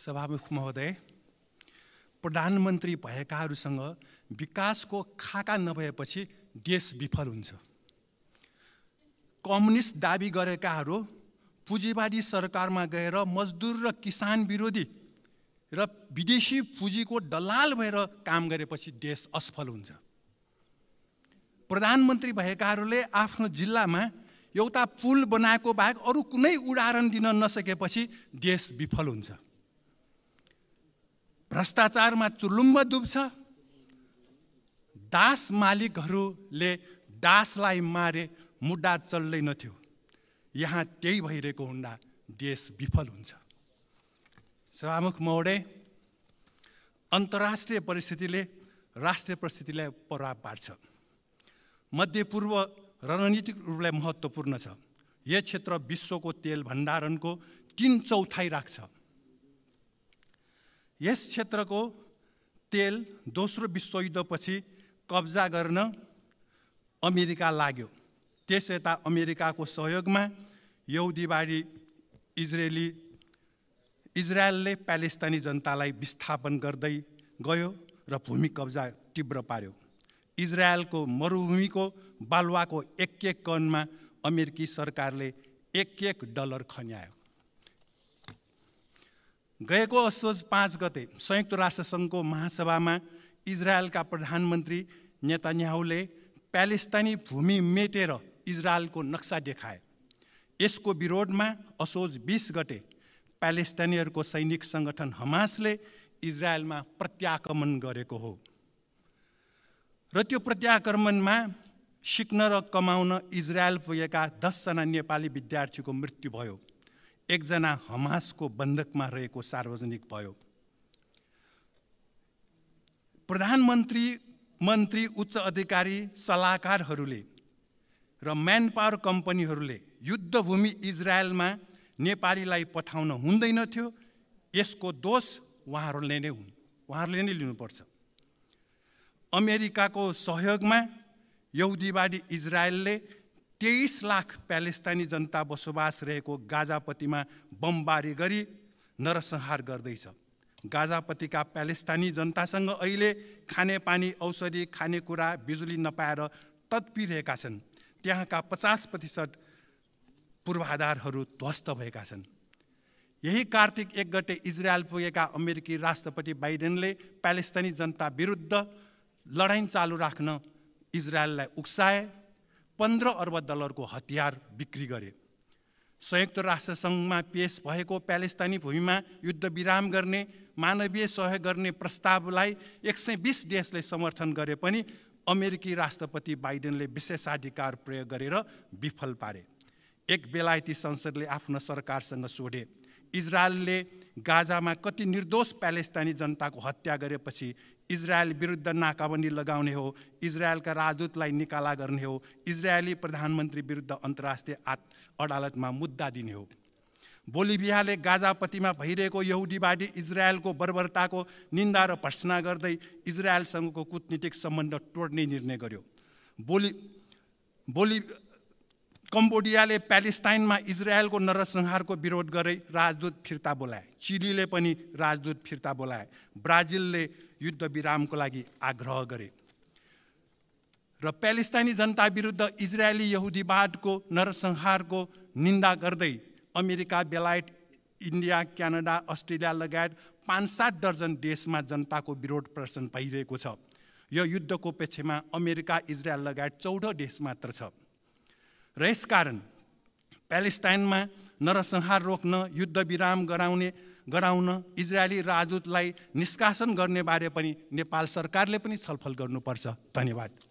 सभामुख महोदय प्रधानमन्त्री भएकाहरूसँग विकासको खाका नभएपछि देश विफल हुन्छ कम्युनिस्ट दाबी गरेकाहरू पुँजीवादी सरकारमा गएर मजदुर र किसान विरोधी र विदेशी पुँजीको दलाल भएर काम गरेपछि देश असफल हुन्छ प्रधानमन्त्री भएकाहरूले आफ्नो जिल्लामा एउटा पुल बनाएको बाहेक अरू कुनै उदाहरण दिन नसकेपछि देश विफल हुन्छ भ्रष्टाचारमा चुलुम्ब डुब्छ दास मालिकहरूले दासलाई मारे मुद्दा चल्दैनथ्यो यहाँ त्यही भइरहेको हुँदा देश विफल हुन्छ सभामुख मौडे अन्तर्राष्ट्रिय परिस्थितिले राष्ट्रिय परिस्थितिलाई प्रभाव पार्छ मध्यपूर्व रणनीतिक रूपलाई महत्त्वपूर्ण छ यस क्षेत्र विश्वको तेल भण्डारणको तिन चौथाइ राख्छ यस क्षेत्रको तेल दोस्रो विश्वयुद्धपछि कब्जा गर्न अमेरिका लाग्यो त्यस यता अमेरिकाको सहयोगमा यहुदीबारी इजरायली इजरायलले प्यालेस्तानी जनतालाई विस्थापन गर्दै गयो र भूमि कब्जा तीव्र पार्यो इजरायलको मरुभूमिको बालुवाको एक एक कणमा अमेरिकी सरकारले एक एक डलर खन्यायो गएको असोज पाँच गते संयुक्त राष्ट्रसङ्घको महासभामा इजरायलका प्रधानमन्त्री नेतान्याहुले प्यालेस्तानी भूमि मेटेर इजरायलको नक्सा देखाए यसको विरोधमा असोज बिस गते प्यालेस्तानीहरूको सैनिक सङ्गठन हमासले इजरायलमा प्रत्याक्रमण गरेको हो र त्यो प्रत्याक्रमणमा सिक्न र कमाउन इजरायल पुगेका दसजना नेपाली विद्यार्थीको मृत्यु भयो एकजना हमासको बन्धकमा रहेको सार्वजनिक भयो प्रधानमन्त्री मन्त्री उच्च अधिकारी सल्लाहकारहरूले र म्यान पावर कम्पनीहरूले युद्धभूमि इजरायलमा नेपालीलाई पठाउन हुँदैन थियो यसको दोष उहाँहरूले नै हुन् उहाँहरूले नै लिनुपर्छ अमेरिकाको सहयोगमा यहुदीवादी इजरायलले तेइस लाख प्यालेस्टाइनी जनता बसोबास रहेको गाजापतिमा बमबारी गरी नरसंहार गर्दैछ गाजापतिका प्यालेस्तानी जनतासँग अहिले खानेपानी औषधि खानेकुरा बिजुली नपाएर तत्पिरहेका छन् त्यहाँका पचास प्रतिशत पूर्वाधारहरू ध्वस्त भएका छन् यही कार्तिक एक गते इजरायल पुगेका अमेरिकी राष्ट्रपति बाइडेनले प्यालेस्तानी जनता विरुद्ध लडाइँ चालु राख्न इजरायललाई उक्साए पन्ध्र अर्ब डलरको हतियार बिक्री गरे संयुक्त राष्ट्रसङ्घमा पेस भएको प्यालेस्तानी भूमिमा युद्धविराम गर्ने मानवीय सहयोग गर्ने प्रस्तावलाई एक सय बिस देशले समर्थन गरे पनि अमेरिकी राष्ट्रपति बाइडेनले विशेषाधिकार प्रयोग गरेर विफल पारे एक बेलायती संसदले आफ्नो सरकारसँग सोधे इजरायलले गाजामा कति निर्दोष प्यालेस्तानी जनताको हत्या गरेपछि इजरायल विरुद्ध नाकाबन्दी लगाउने हो इजरायलका राजदूतलाई निकाला गर्ने हो इजरायली प्रधानमन्त्री विरुद्ध अन्तर्राष्ट्रिय अदालतमा मुद्दा दिने हो बोलिभियाले गाजापतिमा भइरहेको यहुदीवादी इजरायलको बर्बरताको निन्दा र भर्सना गर्दै इजरायलसँगको कुटनीतिक सम्बन्ध तोड्ने निर्णय गर्यो बोलि बोलि कम्बोडियाले प्यालेस्टाइनमा इजरायलको नरसंहारको विरोध गरे राजदूत फिर्ता बोलाए चिलीले पनि राजदूत फिर्ता बोलाए ब्राजिलले विरामको लागि आग्रह गरे र प्यालेस्टाइनी जनता विरुद्ध इजरायली यहुदीवादको नरसंहारको निन्दा गर्दै अमेरिका बेलायत इन्डिया क्यानाडा अस्ट्रेलिया लगायत पाँच सात दर्जन देशमा जनताको विरोध प्रदर्शन भइरहेको छ यो युद्धको पेक्षमा अमेरिका इजरायल लगायत चौध देश मात्र छ र यसकारण प्यालेस्टाइनमा नरसंहार रोक्न विराम गराउने गराउन इजरायली राजदूतलाई निष्कासन गर्नेबारे पनि नेपाल सरकारले पनि छलफल गर्नुपर्छ धन्यवाद